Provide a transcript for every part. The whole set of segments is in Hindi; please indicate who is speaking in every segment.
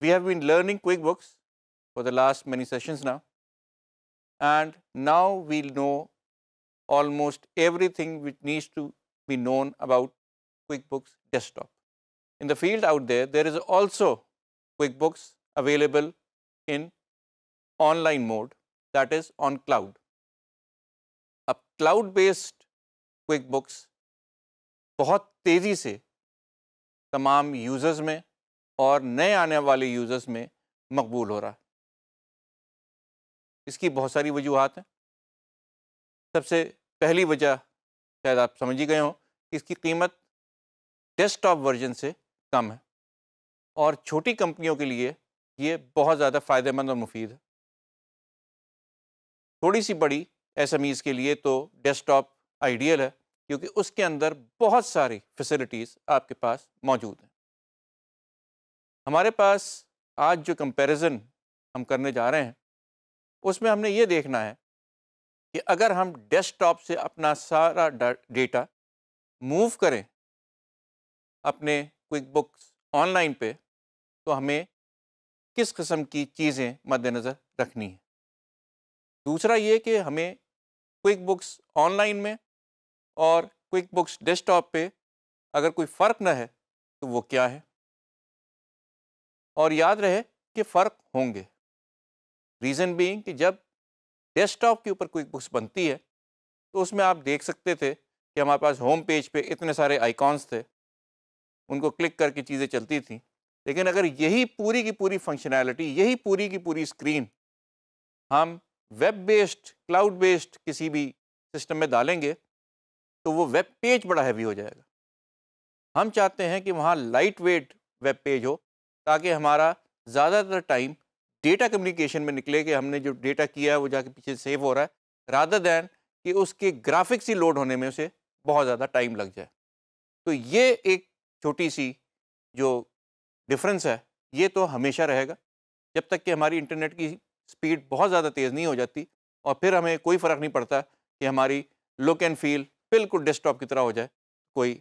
Speaker 1: We have been learning QuickBooks for the last many sessions now and now we will know almost everything which needs to be known about QuickBooks Desktop. In the field out there, there is also QuickBooks available in online mode that is on cloud. A cloud based QuickBooks बहुत तेज़ी से तमाम users में और नए आने वाले यूज़र्स में मकबूल हो रहा है इसकी बहुत सारी वजूहत हैं सबसे पहली वजह शायद आप समझ ही गए हों इसकी कीमत डेस्कटॉप वर्जन से कम है और छोटी कंपनियों के लिए ये बहुत ज़्यादा फ़ायदेमंद और मुफीद है थोड़ी सी बड़ी एस के लिए तो डेस्कटॉप आइडियल है क्योंकि उसके अंदर बहुत सारी फैसिलिटीज़ आपके पास मौजूद हैं हमारे पास आज जो कंपैरिजन हम करने जा रहे हैं उसमें हमने ये देखना है कि अगर हम डेस्कटॉप से अपना सारा डेटा मूव करें अपने क्विक बुक्स ऑनलाइन पे तो हमें किस कस्म की चीज़ें मद्दनज़र रखनी है दूसरा ये कि हमें क्विक बुक्स ऑनलाइन में और क्विक बुक्स डेस्कटॉप पे अगर कोई फ़र्क ना है तो वो क्या है और याद रहे कि फ़र्क होंगे रीज़न बीइंग कि जब डेस्कटॉप के ऊपर कोई बुक्स बनती है तो उसमें आप देख सकते थे कि हमारे पास होम पेज पे इतने सारे आइकॉन्स थे उनको क्लिक करके चीज़ें चलती थी लेकिन अगर यही पूरी की पूरी फंक्शनैलिटी यही पूरी की पूरी स्क्रीन हम वेब बेस्ड क्लाउड बेस्ड किसी भी सिस्टम में डालेंगे तो वो वेब पेज बड़ा हैवी हो जाएगा हम चाहते हैं कि वहाँ लाइट वेट वेब पेज हो ताकि हमारा ज़्यादातर टाइम डेटा कम्युनिकेशन में निकले कि हमने जो डेटा किया है वो जाके पीछे सेव हो रहा है राधा दैन कि उसके ग्राफिक्स ही लोड होने में उसे बहुत ज़्यादा टाइम लग जाए तो ये एक छोटी सी जो डिफरेंस है ये तो हमेशा रहेगा जब तक कि हमारी इंटरनेट की स्पीड बहुत ज़्यादा तेज़ नहीं हो जाती और फिर हमें कोई फ़र्क नहीं पड़ता कि हमारी लुक एंड फील बिल्कुल डेस्कटॉप की तरह हो जाए कोई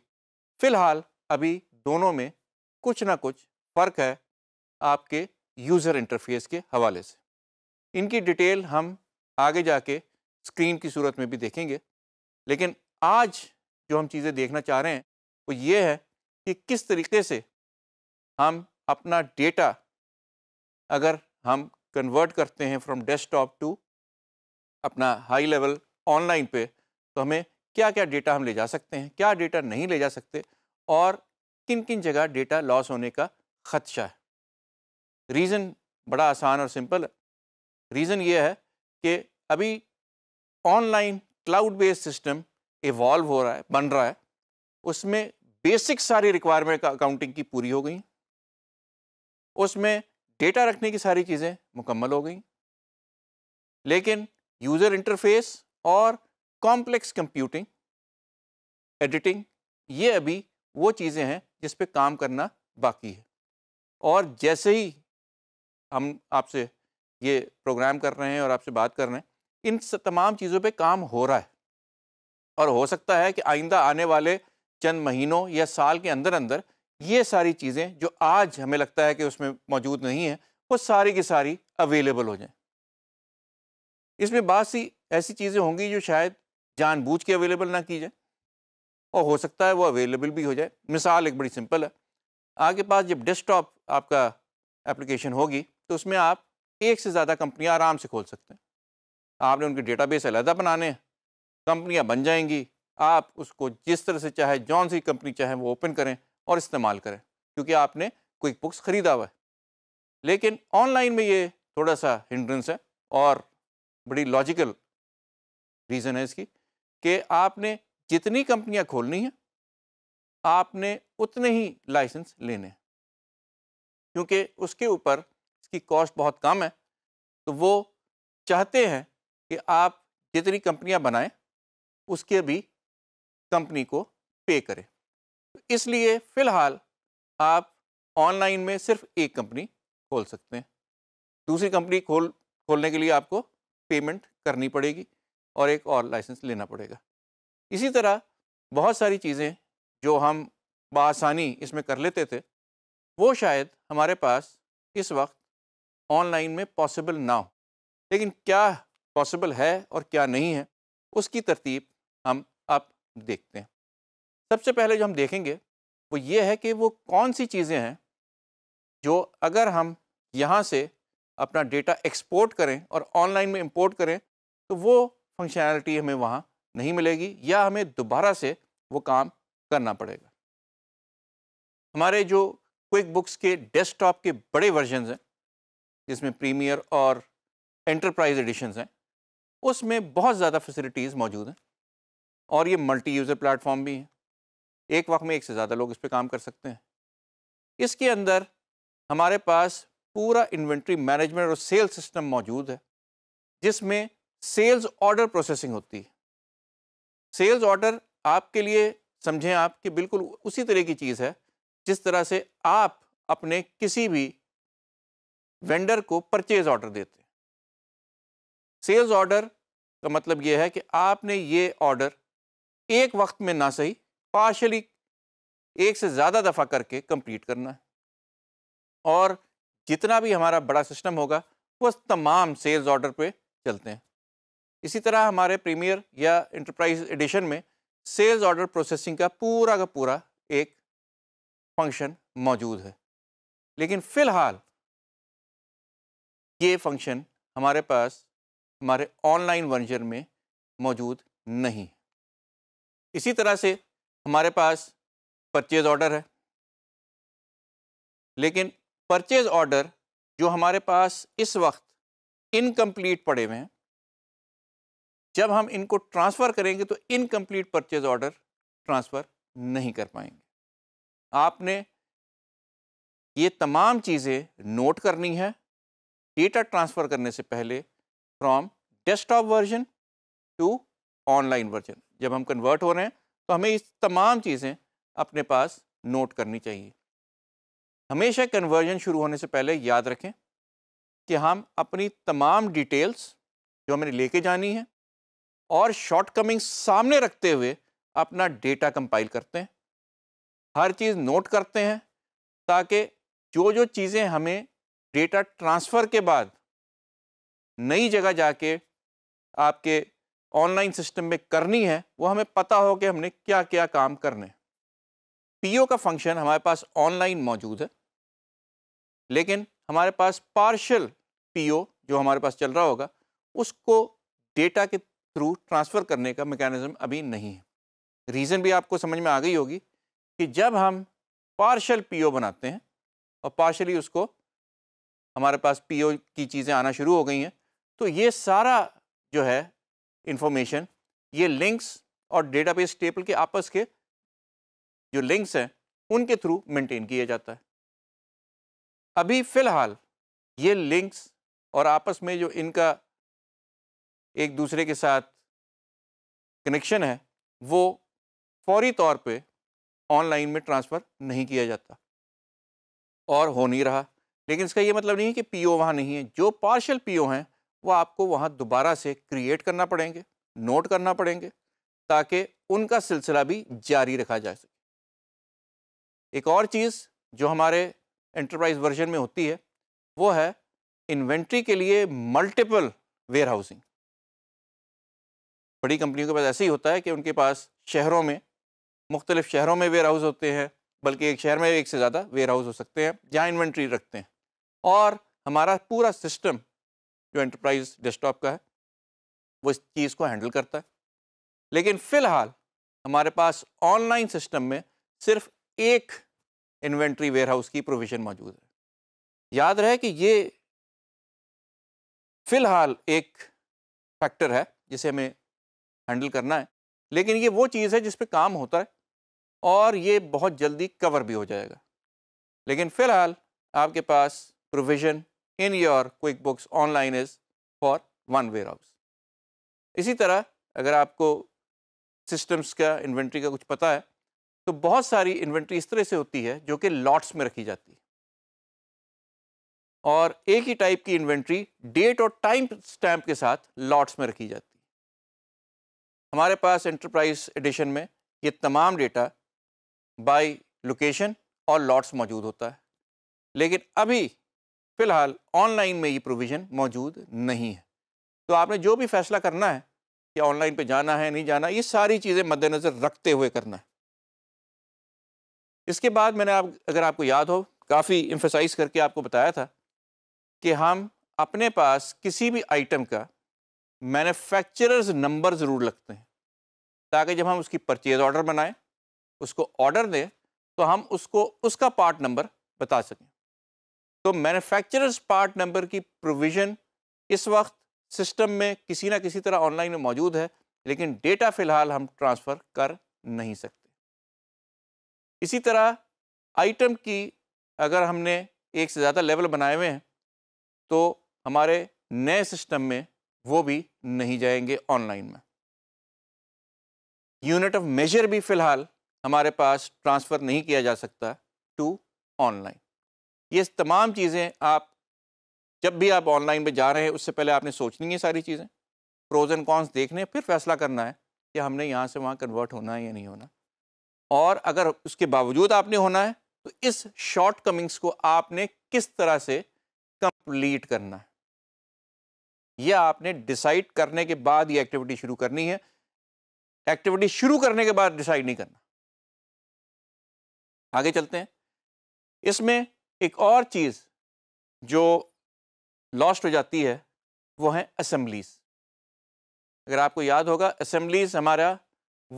Speaker 1: फ़िलहाल अभी दोनों में कुछ ना कुछ फ़र्क है आपके यूज़र इंटरफेस के हवाले से इनकी डिटेल हम आगे जाके स्क्रीन की सूरत में भी देखेंगे लेकिन आज जो हम चीज़ें देखना चाह रहे हैं वो ये है कि किस तरीके से हम अपना डेटा अगर हम कन्वर्ट करते हैं फ्रॉम डेस्कटॉप टू अपना हाई लेवल ऑनलाइन पे तो हमें क्या क्या डेटा हम ले जा सकते हैं क्या डेटा नहीं ले जा सकते और किन किन जगह डेटा लॉस होने का ख़दशा है रीज़न बड़ा आसान और सिंपल है रीज़न ये है कि अभी online cloud based system evolve हो रहा है बन रहा है उसमें बेसिक सारी रिक्वायरमेंट अकाउंटिंग की पूरी हो गई उसमें डेटा रखने की सारी चीज़ें मुकम्मल हो गई लेकिन यूज़र इंटरफेस और कॉम्प्लेक्स कंप्यूटिंग एडिटिंग ये अभी वो चीज़ें हैं जिस पे काम करना बाकी है और जैसे ही हम आपसे ये प्रोग्राम कर रहे हैं और आपसे बात कर रहे हैं इन तमाम चीज़ों पे काम हो रहा है और हो सकता है कि आइंदा आने वाले चंद महीनों या साल के अंदर अंदर ये सारी चीज़ें जो आज हमें लगता है कि उसमें मौजूद नहीं है वो सारी की सारी अवेलेबल हो जाएं इसमें बहुत सी ऐसी चीज़ें होंगी जो शायद जानबूझ के अवेलेबल ना की जाए और हो सकता है वो अवेलेबल भी हो जाए मिसाल एक बड़ी सिंपल है आपके पास जब डेस्कटॉप आपका एप्लीकेशन होगी तो उसमें आप एक से ज़्यादा कंपनियां आराम से खोल सकते हैं आपने उनके डेटाबेस अलहदा बनाने हैं कंपनियाँ बन जाएंगी आप उसको जिस तरह से चाहे जौन सी कंपनी चाहे वो ओपन करें और इस्तेमाल करें क्योंकि आपने क्विक बुक्स ख़रीदा हुआ है लेकिन ऑनलाइन में ये थोड़ा सा हिंड्रेंस है और बड़ी लॉजिकल रीज़न है इसकी कि आपने जितनी कंपनियां खोलनी हैं आपने उतने ही लाइसेंस लेने क्योंकि उसके ऊपर इसकी कॉस्ट बहुत कम है तो वो चाहते हैं कि आप जितनी कंपनियां बनाएं उसके भी कंपनी को पे करें तो इसलिए फ़िलहाल आप ऑनलाइन में सिर्फ एक कंपनी खोल सकते हैं दूसरी कंपनी खोल खोलने के लिए आपको पेमेंट करनी पड़ेगी और एक और लाइसेंस लेना पड़ेगा इसी तरह बहुत सारी चीज़ें जो हम बसानी इसमें कर लेते थे वो शायद हमारे पास इस वक्त ऑनलाइन में पॉसिबल ना हो लेकिन क्या पॉसिबल है और क्या नहीं है उसकी तरतीब हम अब देखते हैं सबसे पहले जो हम देखेंगे वो ये है कि वो कौन सी चीज़ें हैं जो अगर हम यहाँ से अपना डेटा एक्सपोर्ट करें और ऑनलाइन में इंपोर्ट करें तो वो फंक्शनैलिटी हमें वहाँ नहीं मिलेगी या हमें दोबारा से वो काम करना पड़ेगा हमारे जो क्विक बुक्स के डेस्कटॉप के बड़े वर्जन हैं जिसमें प्रीमियर और एंटरप्राइज एडिशन हैं उसमें बहुत ज़्यादा फैसिलिटीज़ मौजूद हैं और ये मल्टी यूज़र प्लेटफॉर्म भी हैं एक वक्त में एक से ज़्यादा लोग इस पर काम कर सकते हैं इसके अंदर हमारे पास पूरा इन्वेंट्री मैनेजमेंट और सेल्स सिस्टम मौजूद है जिसमें सेल्स ऑर्डर प्रोसेसिंग होती है सेल्स ऑर्डर आपके लिए समझें आप कि बिल्कुल उसी तरह की चीज़ है जिस तरह से आप अपने किसी भी वेंडर को परचेज ऑर्डर देते हैं सेल्स ऑर्डर का मतलब यह है कि आपने ये ऑर्डर एक वक्त में ना सही पार्शली एक से ज़्यादा दफ़ा करके कंप्लीट करना है और जितना भी हमारा बड़ा सिस्टम होगा वो तमाम सेल्स ऑर्डर पे चलते हैं इसी तरह हमारे प्रीमियर या इंटरप्राइज एडिशन में सेल्स ऑर्डर प्रोसेसिंग का पूरा का पूरा एक फंक्शन मौजूद है लेकिन फ़िलहाल ये फंक्शन हमारे पास हमारे ऑनलाइन वर्जन में मौजूद नहीं इसी तरह से हमारे पास परचेज ऑर्डर है लेकिन परचेज ऑर्डर जो हमारे पास इस वक्त इनकम्प्लीट पड़े हुए हैं जब हम इनको ट्रांसफ़र करेंगे तो इनकम्प्लीट परचेज ऑर्डर ट्रांसफ़र नहीं कर पाएंगे आपने ये तमाम चीज़ें नोट करनी है डेटा ट्रांसफ़र करने से पहले from desktop version to online version जब हम कन्वर्ट हो रहे हैं तो हमें इस तमाम चीज़ें अपने पास नोट करनी चाहिए हमेशा कन्वर्जन शुरू होने से पहले याद रखें कि हम अपनी तमाम डिटेल्स जो हमें लेके जानी है और शॉर्टकमिंग सामने रखते हुए अपना डेटा कंपाइल करते हैं हर चीज़ नोट करते हैं ताकि जो जो चीज़ें हमें डेटा ट्रांसफ़र के बाद नई जगह जाके आपके ऑनलाइन सिस्टम में करनी है वो हमें पता हो कि हमने क्या क्या काम करने पीओ का फंक्शन हमारे पास ऑनलाइन मौजूद है लेकिन हमारे पास पार्शल पीओ जो हमारे पास चल रहा होगा उसको डेटा के थ्रू ट्रांसफ़र करने का मेकैनिज़्म अभी नहीं है रीज़न भी आपको समझ में आ गई होगी कि जब हम पार्शल पीओ बनाते हैं और पार्शली उसको हमारे पास पीओ की चीज़ें आना शुरू हो गई हैं तो ये सारा जो है इन्फॉर्मेशन ये लिंक्स और डेटाबेस टेबल के आपस के जो लिंक्स हैं उनके थ्रू मेंटेन किया जाता है अभी फ़िलहाल ये लिंक्स और आपस में जो इनका एक दूसरे के साथ कनेक्शन है वो फौरी तौर पे ऑनलाइन में ट्रांसफ़र नहीं किया जाता और हो नहीं रहा लेकिन इसका ये मतलब नहीं है कि पीओ वहाँ नहीं है जो पार्शल पीओ हैं वो आपको वहाँ दोबारा से क्रिएट करना पड़ेंगे नोट करना पड़ेंगे ताकि उनका सिलसिला भी जारी रखा जा सके एक और चीज़ जो हमारे एंटरप्राइज वर्जन में होती है वो है इन्वेंट्री के लिए मल्टीपल वेयर हाउसिंग बड़ी कंपनियों के पास ऐसे ही होता है कि उनके पास शहरों में मुख्तलिफ शहरों में वेयर हाउस होते हैं बल्कि एक शहर में एक से ज़्यादा वेयर हाउस हो सकते हैं जहाँ इन्वेंट्री रखते हैं और हमारा पूरा सिस्टम जो एंटरप्राइज डेस्कटॉप का है वो इस चीज़ को हैंडल करता है लेकिन फ़िलहाल हमारे पास ऑनलाइन सिस्टम में सिर्फ एक इन्वेंट्री वेयर हाउस की प्रोविज़न मौजूद है याद रहे कि ये फ़िलहाल एक फैक्टर है जिसे हमें हैंडल करना है लेकिन ये वो चीज़ है जिस पर काम होता है और ये बहुत जल्दी कवर भी हो जाएगा लेकिन फ़िलहाल आपके पास provision in your QuickBooks online is for one warehouse इसी तरह अगर आपको सिस्टम्स का इन्वेंट्री का कुछ पता है तो बहुत सारी इन्वेंट्री इस तरह से होती है जो कि लॉट्स में रखी जाती है और एक ही टाइप की इन्वेंट्री डेट और टाइम स्टैम्प के साथ लॉट्स में रखी जाती है हमारे पास एंटरप्राइज एडिशन में ये तमाम डेटा बाय लोकेशन और लॉट्स मौजूद होता है लेकिन अभी फ़िलहाल ऑनलाइन में ये प्रोविज़न मौजूद नहीं है तो आपने जो भी फ़ैसला करना है कि ऑनलाइन पे जाना है नहीं जाना ये सारी चीज़ें मद्देनज़र रखते हुए करना है इसके बाद मैंने आप अगर आपको याद हो काफ़ी इम्फोसाइज करके आपको बताया था कि हम अपने पास किसी भी आइटम का मैनुफैक्चरर्स नंबर ज़रूर लगते हैं ताकि जब हम उसकी परचेज़ ऑर्डर बनाएं उसको ऑर्डर दें तो हम उसको उसका पार्ट नंबर बता सकें तो मैन्युफैक्चरर्स पार्ट नंबर की प्रोविज़न इस वक्त सिस्टम में किसी ना किसी तरह ऑनलाइन में मौजूद है लेकिन डेटा फ़िलहाल हम ट्रांसफ़र कर नहीं सकते इसी तरह आइटम की अगर हमने एक से ज़्यादा लेवल बनाए हुए हैं तो हमारे नए सिस्टम में वो भी नहीं जाएंगे ऑनलाइन में यूनिट ऑफ मेजर भी फ़िलहाल हमारे पास ट्रांसफ़र नहीं किया जा सकता टू ऑनलाइन ये तमाम चीज़ें आप जब भी आप ऑनलाइन पे जा रहे हैं उससे पहले आपने सोचनी है सारी चीज़ें प्रोज एंड कॉन्स देखने फिर फैसला करना है कि हमने यहाँ से वहाँ कन्वर्ट होना है या नहीं होना और अगर उसके बावजूद आपने होना है तो इस शॉर्ट कमिंग्स को आपने किस तरह से कंप्लीट करना है यह आपने डिसाइड करने के बाद ये एक्टिविटी शुरू करनी है एक्टिविटी शुरू करने के बाद डिसाइड नहीं करना आगे चलते हैं इसमें एक और चीज़ जो लॉस्ट हो जाती है वो है असम्बलीज़ अगर आपको याद होगा असम्बलीज़ हमारा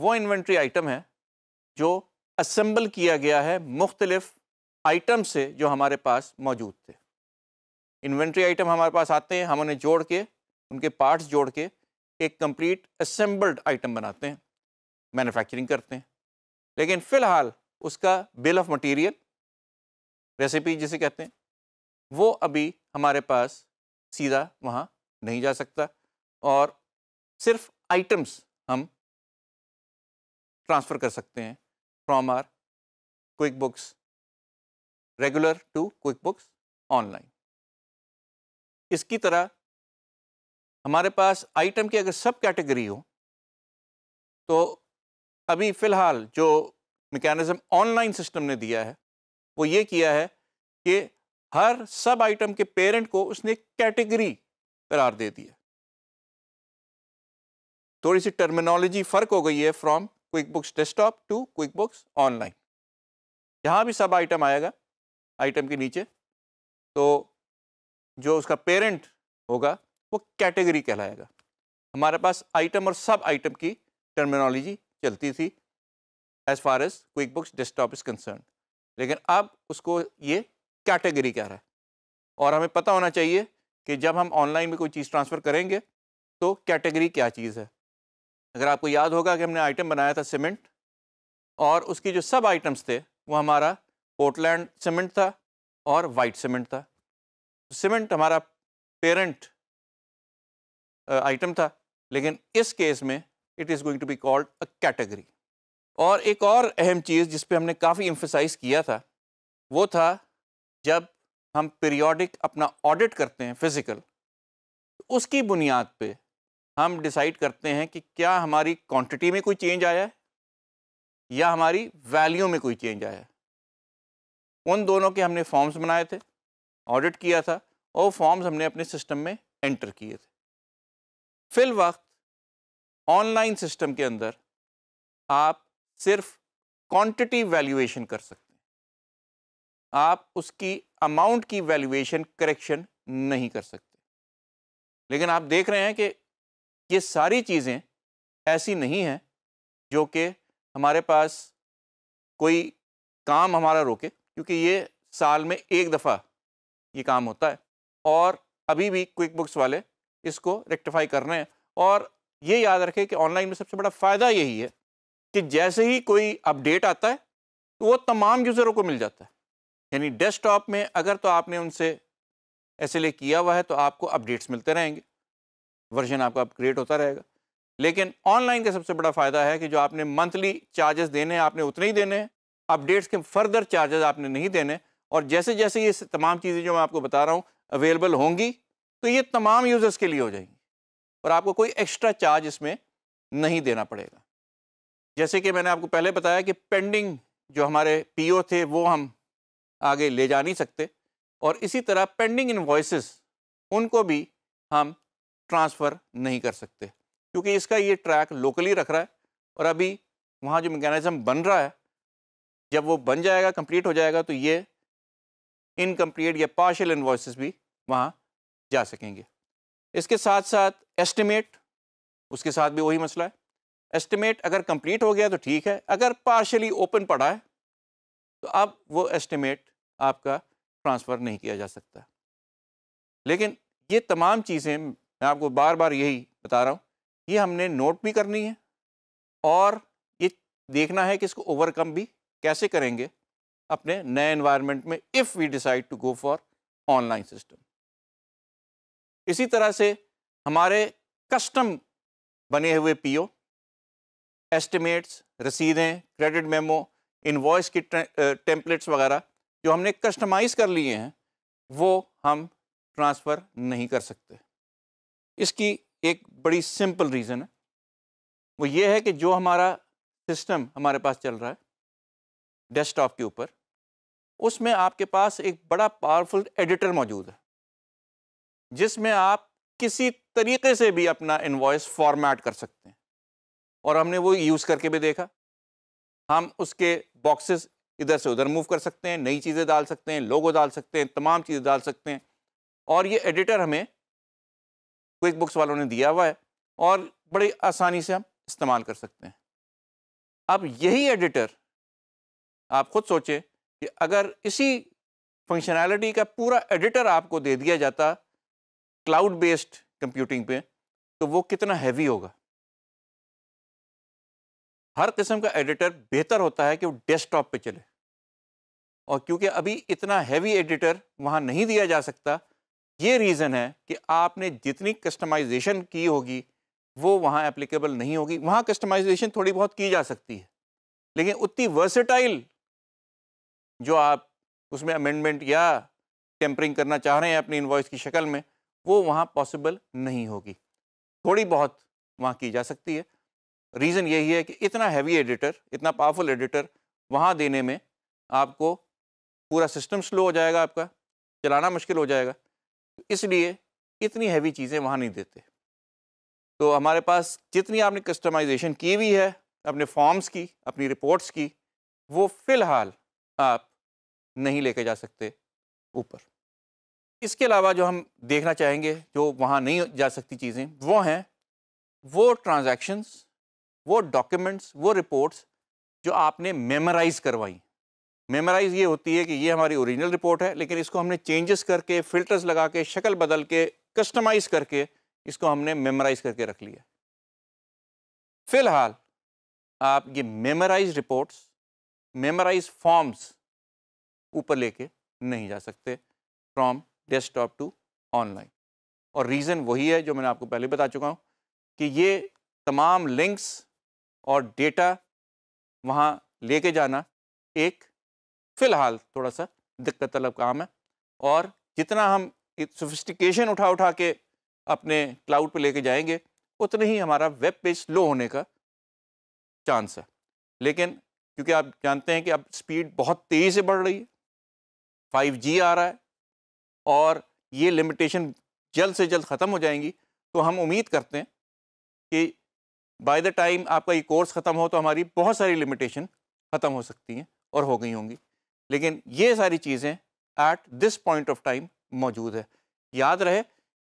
Speaker 1: वो इन्वेंट्री आइटम है जो असम्बल किया गया है मुख्तलफ़ आइटम से जो हमारे पास मौजूद थे इन्वेंट्री आइटम हमारे पास आते हैं हम उन्हें जोड़ के उनके पार्ट्स जोड़ के एक कंप्लीट असम्बल्ड आइटम बनाते हैं मैन्युफैक्चरिंग करते हैं लेकिन फ़िलहाल उसका बिल ऑफ मटेरियल रेसिपी जिसे कहते हैं वो अभी हमारे पास सीधा वहाँ नहीं जा सकता और सिर्फ आइटम्स हम ट्रांसफ़र कर सकते हैं from our QuickBooks regular to QuickBooks online इसकी तरह हमारे पास आइटम की अगर सब कैटेगरी हो तो अभी फ़िलहाल जो मैकेनिज़्म ऑनलाइन सिस्टम ने दिया है वो ये किया है कि हर सब आइटम के पेरेंट को उसने कैटेगरी करार दे दिया थोड़ी सी टर्मिनोलॉजी फ़र्क हो गई है from QuickBooks desktop to QuickBooks online जहाँ भी सब आइटम आएगा आइटम के नीचे तो जो उसका पेरेंट होगा वो कैटेगरी कहलाएगा हमारे पास आइटम और सब आइटम की टर्मिनोलॉजी चलती थी as far as QuickBooks desktop is concern लेकिन अब उसको ये कैटेगरी कह रहा है और हमें पता होना चाहिए कि जब हम ऑनलाइन में कोई चीज़ ट्रांसफ़र करेंगे तो कैटेगरी क्या चीज़ है अगर आपको याद होगा कि हमने आइटम बनाया था सीमेंट और उसकी जो सब आइटम्स थे वो हमारा पोर्टलैंड सीमेंट था और वाइट सीमेंट था सीमेंट हमारा पेरेंट आइटम था लेकिन इस केस में it is going to be called a category और एक और अहम चीज़ जिस पे हमने काफ़ी एम्फोसाइज़ किया था वो था जब हम पीरियोडिक अपना ऑडिट करते हैं फिज़िकल उसकी बुनियाद पे हम डिसाइड करते हैं कि क्या हमारी क्वांटिटी में कोई चेंज आया है या हमारी वैल्यू में कोई चेंज आया है उन दोनों के हमने फॉर्म्स बनाए थे ऑडिट किया था और फॉर्म्स हमने अपने सिस्टम में एंटर किए थे फिल वक्त ऑनलाइन सिस्टम के अंदर आप सिर्फ क्वांटिटी वैल्यूएशन कर सकते हैं आप उसकी अमाउंट की वैल्यूएशन करेक्शन नहीं कर सकते लेकिन आप देख रहे हैं कि ये सारी चीज़ें ऐसी नहीं हैं जो कि हमारे पास कोई काम हमारा रोके क्योंकि ये साल में एक दफ़ा ये काम होता है और अभी भी क्विक बुक्स वाले इसको रेक्टिफाई कर रहे हैं और ये याद रखें कि ऑनलाइन में सबसे बड़ा फ़ायदा यही है कि जैसे ही कोई अपडेट आता है तो वो तमाम यूज़रों को मिल जाता है यानी डेस्कटॉप में अगर तो आपने उनसे एस किया हुआ है तो आपको अपडेट्स मिलते रहेंगे वर्जन आपका अपग्रेड होता रहेगा लेकिन ऑनलाइन का सबसे बड़ा फ़ायदा है कि जो आपने मंथली चार्जेस देने हैं आपने उतने ही देने हैं अपडेट्स के फर्दर चार्जेस आपने नहीं देने और जैसे जैसे ये तमाम चीज़ें जो मैं आपको बता रहा हूँ अवेलेबल होंगी तो ये तमाम यूज़र्स के लिए हो जाएंगी और आपको कोई एक्स्ट्रा चार्ज इसमें नहीं देना पड़ेगा जैसे कि मैंने आपको पहले बताया कि पेंडिंग जो हमारे पीओ थे वो हम आगे ले जा नहीं सकते और इसी तरह पेंडिंग इन्वॉइसेस उनको भी हम ट्रांसफ़र नहीं कर सकते क्योंकि इसका ये ट्रैक लोकली रख रहा है और अभी वहाँ जो मैकेनिज़म बन रहा है जब वो बन जाएगा कंप्लीट हो जाएगा तो ये इनकम्प्लीट या पार्शल इन्वॉइसेस भी वहाँ जा सकेंगे इसके साथ साथ एस्टिमेट उसके साथ भी वही मसला है एस्टिमेट अगर कंप्लीट हो गया तो ठीक है अगर पार्शली ओपन पड़ा है तो अब वो एस्टिमेट आपका ट्रांसफ़र नहीं किया जा सकता लेकिन ये तमाम चीज़ें मैं आपको बार बार यही बता रहा हूँ ये हमने नोट भी करनी है और ये देखना है कि इसको ओवरकम भी कैसे करेंगे अपने नए इन्वायरमेंट में if we decide to go for online system इसी तरह से हमारे कस्टम बने हुए पीओ एस्टिमेट्स रसीदें क्रेडिट मेमो वॉइस की टेम्पलेट्स वगैरह जो हमने कस्टमाइज़ कर लिए हैं वो हम ट्रांसफ़र नहीं कर सकते इसकी एक बड़ी सिंपल रीज़न है वो ये है कि जो हमारा सिस्टम हमारे पास चल रहा है डेस्कटॉप के ऊपर उसमें आपके पास एक बड़ा पावरफुल एडिटर मौजूद है जिसमें आप किसी तरीके से भी अपना इन्वॉइस फॉर्मेट कर सकते हैं और हमने वो यूज़ करके भी देखा हम उसके बॉक्सेस इधर से उधर मूव कर सकते हैं नई चीज़ें डाल सकते हैं लोगो डाल सकते हैं तमाम चीज़ें डाल सकते हैं और ये एडिटर हमें क्विक बुक्स वालों ने दिया हुआ है और बड़ी आसानी से हम इस्तेमाल कर सकते हैं अब यही एडिटर आप खुद सोचें कि अगर इसी फंक्शनैलिटी का पूरा एडिटर आपको दे दिया जाता क्लाउड बेस्ड कंप्यूटिंग पे तो वो कितना हैवी होगा हर किस्म का एडिटर बेहतर होता है कि वो डेस्कटॉप पे चले और क्योंकि अभी इतना हैवी एडिटर वहाँ नहीं दिया जा सकता ये रीज़न है कि आपने जितनी कस्टमाइजेशन की होगी वो वहाँ एप्लीकेबल नहीं होगी वहाँ कस्टमाइजेशन थोड़ी बहुत की जा सकती है लेकिन उतनी वर्सेटाइल जो आप उसमें अमेंडमेंट या टेम्परिंग करना चाह रहे हैं अपनी इन्वॉइस की शक्ल में वो वहाँ पॉसिबल नहीं होगी थोड़ी बहुत वहाँ की जा सकती है रीज़न यही है कि इतना हैवी एडिटर इतना पावरफुल एडिटर वहाँ देने में आपको पूरा सिस्टम स्लो हो जाएगा आपका चलाना मुश्किल हो जाएगा इसलिए इतनी हैवी चीज़ें वहाँ नहीं देते तो हमारे पास जितनी आपने कस्टमाइजेशन की हुई है अपने फॉर्म्स की अपनी रिपोर्ट्स की वो फ़िलहाल आप नहीं लेके जा सकते ऊपर इसके अलावा जो हम देखना चाहेंगे जो वहाँ नहीं जा सकती चीज़ें वो हैं वो ट्रांजैक्शंस वो डॉक्यूमेंट्स वो रिपोर्ट्स जो आपने मेमोराइज करवाई मेमोराइज ये होती है कि ये हमारी ओरिजिनल रिपोर्ट है लेकिन इसको हमने चेंजेस करके फिल्टर्स लगा के शक्ल बदल के कस्टमाइज करके इसको हमने मेमोराइज करके रख लिया फिलहाल आप ये मेमोराइज रिपोर्ट्स मेमोराइज फॉर्म्स ऊपर लेके नहीं जा सकते फ्रॉम डेस्कटॉप टू ऑनलाइन और रीज़न वही है जो मैंने आपको पहले बता चुका हूँ कि ये तमाम लिंक्स और डेटा वहाँ लेके जाना एक फ़िलहाल थोड़ा सा दिक्कत तलब काम है और जितना हम सोफिस्टिकेशन उठा उठा के अपने क्लाउड पे लेके जाएंगे उतना ही हमारा वेब पेज स्लो होने का चांस है लेकिन क्योंकि आप जानते हैं कि अब स्पीड बहुत तेज़ी से बढ़ रही है 5G आ रहा है और ये लिमिटेशन जल्द से जल्द ख़त्म हो जाएंगी तो हम उम्मीद करते हैं कि बाय द टाइम आपका ये कोर्स ख़त्म हो तो हमारी बहुत सारी लिमिटेशन ख़त्म हो सकती हैं और हो गई होंगी लेकिन ये सारी चीज़ें at this point of time मौजूद है याद रहे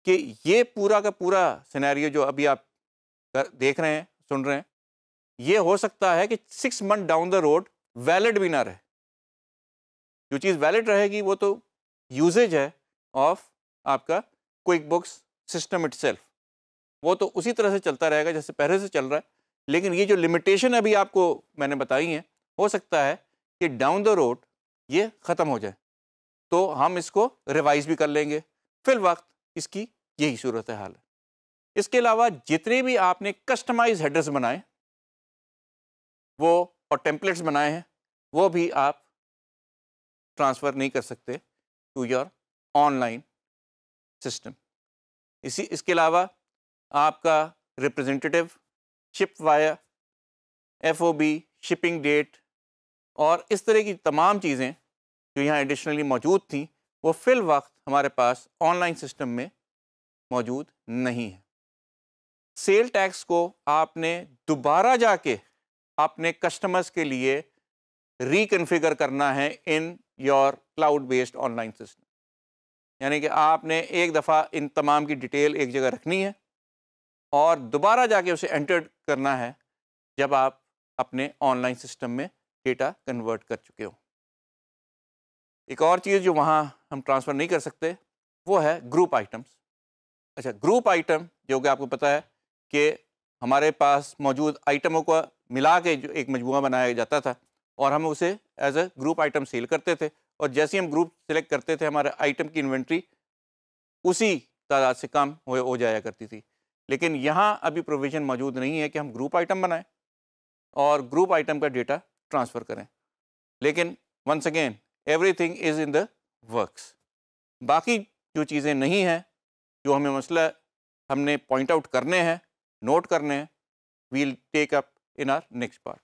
Speaker 1: कि ये पूरा का पूरा सिनेरियो जो अभी आप देख रहे हैं सुन रहे हैं ये हो सकता है कि six month down the road valid भी ना रहे जो चीज़ वैलिड रहेगी वो तो यूजेज है ऑफ आपका क्विक बुक्स सिस्टम इट वो तो उसी तरह से चलता रहेगा जैसे पहले से चल रहा है लेकिन ये जो लिमिटेशन अभी आपको मैंने बताई है हो सकता है कि डाउन द रोड ये ख़त्म हो जाए तो हम इसको रिवाइज भी कर लेंगे फिल वक्त इसकी यही सूरत हाल है इसके अलावा जितने भी आपने कस्टमाइज हेडर्स बनाए वो और टेम्पलेट्स बनाए हैं वो भी आप ट्रांसफ़र नहीं कर सकते टू योर ऑनलाइन सिस्टम इसी इसके अलावा आपका representative ship via F O B shipping date और इस तरह की तमाम चीज़ें जो यहाँ एडिशनली मौजूद थी वो फ़िल वक्त हमारे पास ऑनलाइन सिस्टम में मौजूद नहीं है सेल टैक्स को आपने दोबारा जाके अपने कस्टमर्स के लिए रिकनफिगर करना है in your cloud based online system यानी कि आपने एक दफ़ा इन तमाम की डिटेल एक जगह रखनी है और दोबारा जाके उसे एंटर करना है जब आप अपने ऑनलाइन सिस्टम में डेटा कन्वर्ट कर चुके हो एक और चीज़ जो वहाँ हम ट्रांसफ़र नहीं कर सकते वो है ग्रुप आइटम्स अच्छा ग्रुप आइटम जो कि आपको पता है कि हमारे पास मौजूद आइटमों को मिला के जो एक मजमू बनाया जाता था और हम उसे as a group item sell करते थे और जैसे हम ग्रुप सेलेक्ट करते थे हमारे आइटम की इन्वेंट्री उसी तादाद से कम हो, हो जाया करती थी लेकिन यहाँ अभी प्रोविज़न मौजूद नहीं है कि हम ग्रुप आइटम बनाएं और ग्रुप आइटम का डेटा ट्रांसफ़र करें लेकिन once again everything is in the works बाकी जो चीज़ें नहीं हैं जो हमें मसला हमने पॉइंट आउट करने हैं नोट करने हैं we'll take up in our next part